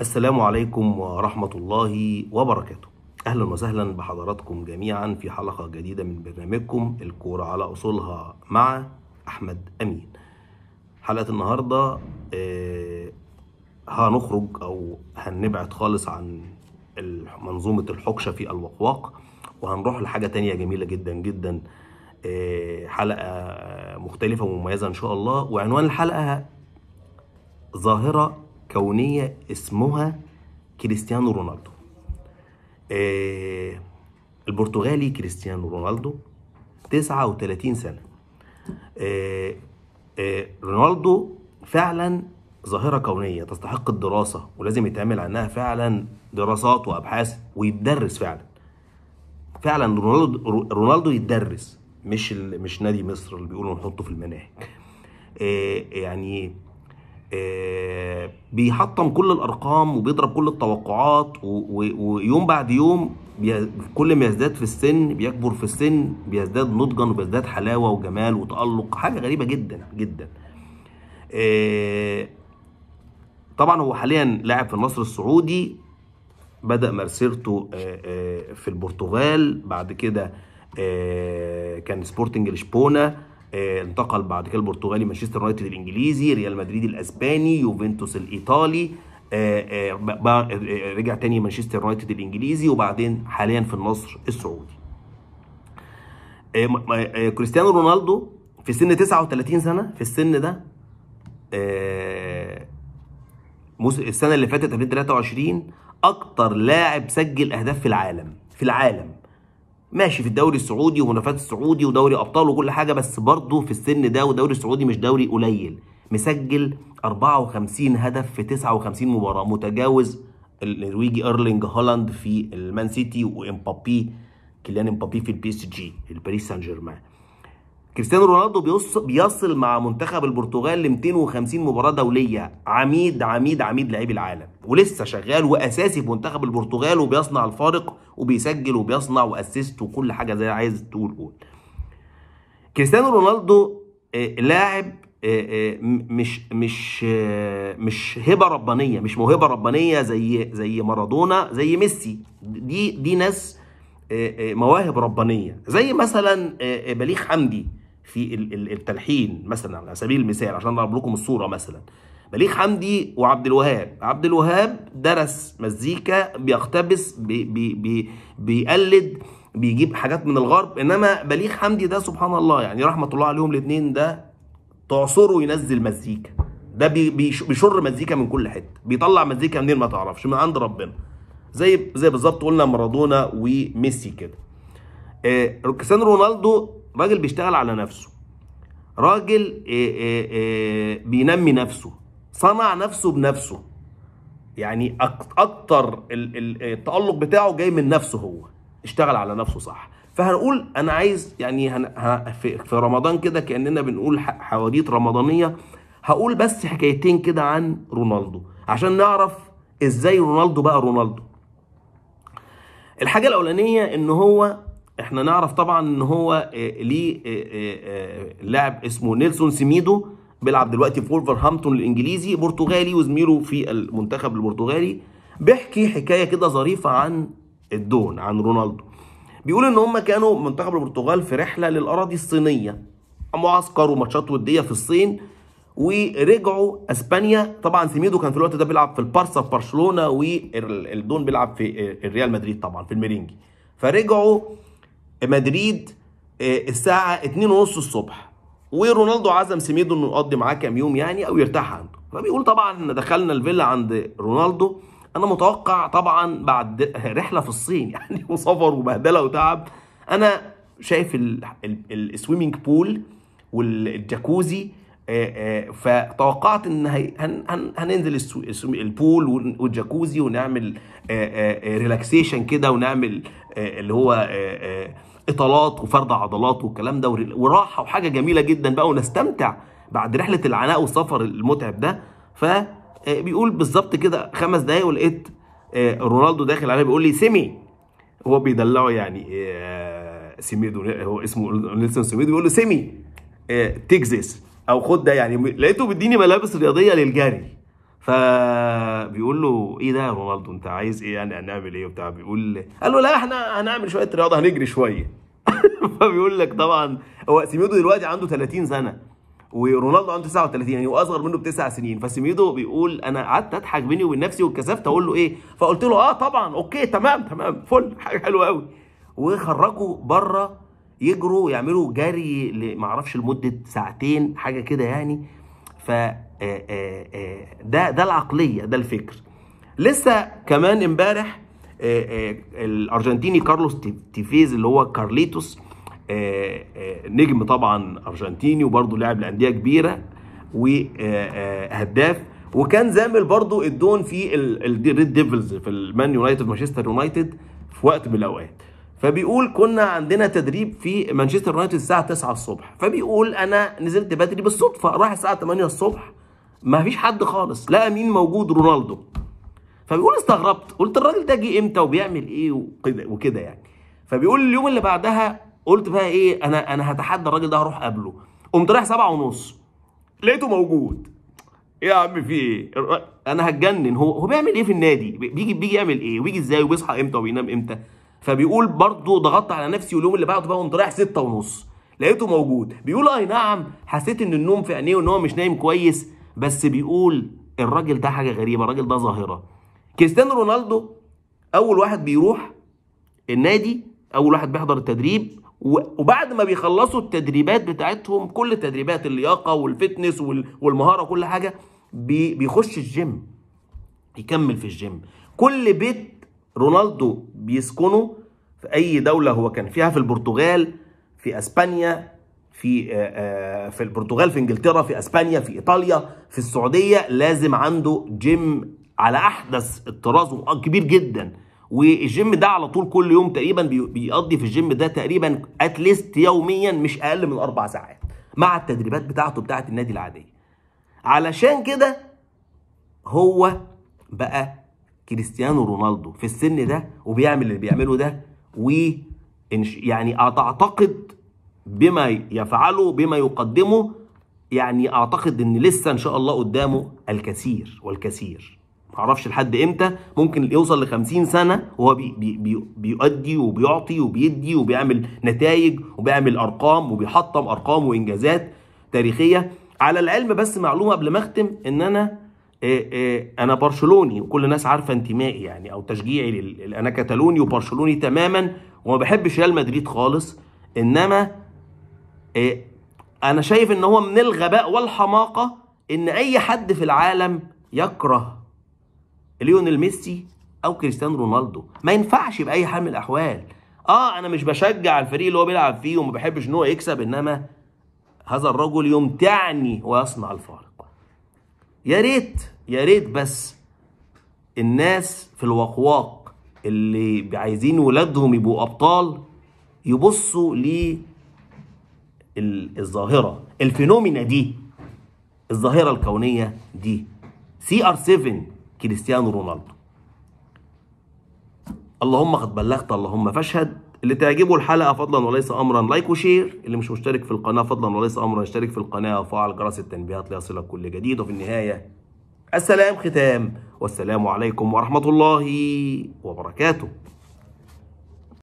السلام عليكم ورحمة الله وبركاته أهلا وسهلا بحضراتكم جميعا في حلقة جديدة من برنامجكم الكورة على أصولها مع أحمد أمين حلقة النهاردة آه، هنخرج أو هنبعد خالص عن منظومة الحكشة في الوقواق وهنروح لحاجة تانية جميلة جدا جدا آه، حلقة مختلفة ومميزة إن شاء الله وعنوان الحلقة ظاهرة كونيه اسمها كريستيانو رونالدو آه، البرتغالي كريستيانو رونالدو 39 سنه آه، آه، رونالدو فعلا ظاهره كونيه تستحق الدراسه ولازم يتعمل عنها فعلا دراسات وابحاث ويتدرس فعلا فعلا رونالدو رونالدو يتدرس مش مش نادي مصر اللي بيقولوا نحطه في المناهج يعني آه، بيحطم كل الارقام وبيضرب كل التوقعات ويوم بعد يوم كل ما يزداد في السن بيكبر في السن بيزداد نضجا وبيزداد حلاوه وجمال وتالق حاجه غريبه جدا جدا آه، طبعا هو حاليا لاعب في النصر السعودي بدا مسيرته آه، في البرتغال بعد كده كان سبورتنج لشبونه آه، انتقل بعد كده البرتغالي مانشستر يونايتد الانجليزي ريال مدريد الاسباني يوفنتوس الايطالي آه، آه، رجع تاني مانشستر يونايتد الانجليزي وبعدين حاليا في النصر السعودي كريستيانو رونالدو في سن 39 سنه في السن ده السنه اللي فاتت 2023 اكتر لاعب سجل اهداف في العالم في العالم ماشي في الدوري السعودي ومنافسات السعودي ودوري ابطال وكل حاجه بس برضه في السن ده والدوري السعودي مش دوري قليل مسجل 54 هدف في 59 مباراه متجاوز النرويجي ايرلينج هولاند في المان سيتي وامبابي كيليان امبابي في البي اس جي الباريس سان جيرمان كريستيانو رونالدو بيصل مع منتخب البرتغال ل 250 مباراه دوليه عميد عميد عميد لعيب العالم ولسه شغال واساسي في منتخب البرتغال وبيصنع الفارق وبيسجل وبيصنع واسيست وكل حاجه زي عايز تقول قول كريستيانو رونالدو آه، لاعب آه، آه، مش مش مش هبه ربانيه مش موهبه ربانيه زي زي مارادونا زي ميسي دي دي ناس مواهب ربانيه زي مثلا بليغ حمدي في التلحين مثلا على سبيل المثال عشان اضرب لكم الصوره مثلا مليك حمدي وعبد الوهاب عبد الوهاب درس مزيكا بيقتبس بي بي بي بيقلد بيجيب حاجات من الغرب انما بليغ حمدي ده سبحان الله يعني رحمه الله عليهم الاثنين ده تعصره ينزل مزيكا ده بيشر مزيكا من كل حته بيطلع مزيكا منين ما تعرفش من عند ربنا زي زي بالظبط قلنا مارادونا وميسي كده آه كريستيانو رونالدو راجل بيشتغل على نفسه راجل آه، آه، آه، بينمي نفسه صنع نفسه بنفسه يعني اكتر التالق بتاعه جاي من نفسه هو اشتغل على نفسه صح فهنقول انا عايز يعني في رمضان كده كاننا بنقول حواديت رمضانيه هقول بس حكايتين كده عن رونالدو عشان نعرف ازاي رونالدو بقى رونالدو الحاجه الاولانيه ان هو احنا نعرف طبعا ان هو آه، ليه آه، آه، لاعب اسمه نيلسون سيميدو بيلعب دلوقتي في وولفرهامبتون الانجليزي برتغالي وزميله في المنتخب البرتغالي بيحكي حكايه كده ظريفه عن الدون عن رونالدو بيقول ان هم كانوا منتخب البرتغال في رحله للاراضي الصينيه معسكر وماتشات وديه في الصين ورجعوا اسبانيا طبعا سيميدو كان في الوقت ده بيلعب في البارسا في برشلونه والدون بيلعب في الريال مدريد طبعا في الميرينجي فرجعوا مدريد آه، الساعه 2:30 الصبح ورونالدو عزم سميدو انه يقضي معاه كام يوم يعني او يرتاح عنده فبيقول طبعا دخلنا الفيلا عند رونالدو انا متوقع طبعا بعد رحله في الصين يعني وسفر وبهدله وتعب انا شايف السويمنج بول والجاكوزي آه، آه، فتوقعت ان هننزل البول والجاكوزي ونعمل ريلاكسيشن كده ونعمل اللي هو اطالات وفرد عضلات والكلام ده وراحه وحاجه جميله جدا بقى ونستمتع بعد رحله العناء والسفر المتعب ده فبيقول آه، بالظبط كده خمس دقايق ولقيت آه، رونالدو داخل عليه بيقول لي سيمي هو بيدلعه يعني آه، سيميدو هو اسمه نيلسون سيميدو بيقول له سيمي تكزس او خد ده يعني لقيته بيديني ملابس رياضيه للجري فبيقول له ايه ده يا رونالدو انت عايز ايه يعني هنعمل ايه وبتاع بيقول قال له لا احنا هنعمل شويه رياضه هنجري شويه فبيقول لك طبعا هو سيميدو دلوقتي عنده 30 سنه ورونالدو عنده 39 يعني واصغر منه بتسع سنين فسيميدو بيقول انا قعدت اضحك بيني وبين نفسي واتكسفت اقول له ايه فقلت له اه طبعا اوكي تمام تمام فل حاجه حلوه قوي وخرجوا بره يجروا يعملوا جري معرفش لمده ساعتين حاجه كده يعني ف آه، آه، آه، ده ده العقليه ده الفكر لسه كمان امبارح الارجنتيني كارلوس تيفيز اللي هو كارليتوس نجم طبعا ارجنتيني وبرضه لاعب لانديه كبيره وهداف وكان زامل برضه الدون في الريد ديفلز في المان يونايتد مانشستر يونايتد في وقت من الاوقات فبيقول كنا عندنا تدريب في مانشستر يونايتد الساعه 9 الصبح فبيقول انا نزلت بدري بالصدفه راح الساعه 8 الصبح ما فيش حد خالص لقى مين موجود رونالدو فبيقول استغربت قلت الراجل ده جه امتى وبيعمل ايه وكده يعني فبيقول اليوم اللي بعدها قلت بقى ايه انا انا هتحدى الراجل ده هروح قبله قمت رايح سبعة ونص لقيته موجود إيه يا عم في ايه انا هتجنن هو هو بيعمل ايه في النادي بيجي بيجي يعمل ايه ويجي ازاي وبيصحى امتى وبينام امتى فبيقول برضه ضغطت على نفسي واليوم اللي بعده بقى قمت رايح 6 ونص لقيته موجود بيقول اي آه نعم حسيت ان النوم في عينيه وان هو مش نايم كويس بس بيقول الراجل ده حاجه غريبه الراجل ده ظاهره كريستيانو رونالدو اول واحد بيروح النادي اول واحد بيحضر التدريب وبعد ما بيخلصوا التدريبات بتاعتهم كل تدريبات اللياقه والفتنس والمهاره وكل حاجه بيخش الجيم يكمل في الجيم كل بيت رونالدو بيسكنه في اي دوله هو كان فيها في البرتغال في اسبانيا في آه، آه، في البرتغال في انجلترا في اسبانيا في ايطاليا في السعوديه لازم عنده جيم على احدث الطراز كبير جدا والجيم ده على طول كل يوم تقريبا بيقضي في الجيم ده تقريبا اتليست يوميا مش اقل من اربع ساعات مع التدريبات بتاعته بتاعه النادي العاديه علشان كده هو بقى كريستيانو رونالدو في السن ده وبيعمل اللي بيعمله ده و يعني اعتقد بما يفعله بما يقدمه يعني اعتقد ان لسه ان شاء الله قدامه الكثير والكثير ما اعرفش لحد امتى ممكن يوصل ل 50 سنه وهو بي بي بي بيؤدي وبيعطي وبيدي وبيعمل نتائج وبيعمل ارقام وبيحطم ارقام وانجازات تاريخيه على العلم بس معلومه قبل ما اختم ان انا إيه، إيه، انا برشلوني وكل الناس عارفه انتمائي يعني او تشجيعي لل... انا كتالوني وبرشلوني تماما وما بحبش ريال مدريد خالص انما إيه، انا شايف ان هو من الغباء والحماقه ان اي حد في العالم يكره ليونيل ميسي او كريستيانو رونالدو ما ينفعش باي حال من الاحوال اه انا مش بشجع الفريق اللي هو بيلعب فيه وما بحبش ان هو يكسب انما هذا الرجل يمتعني ويصنع الفارق يا ريت يا ريت بس الناس في الوقواق اللي عايزين ولادهم يبقوا ابطال يبصوا الظاهرة الفينومينا دي الظاهره الكونيه دي سي ار 7 كريستيانو رونالدو اللهم قد بلغت اللهم فاشهد اللي تعجبه الحلقه فضلا وليس امرا لايك وشير اللي مش مشترك في القناه فضلا وليس امرا اشترك في القناه وفعل جرس التنبيهات ليصلك كل جديد وفي النهايه السلام ختام والسلام عليكم ورحمة الله وبركاته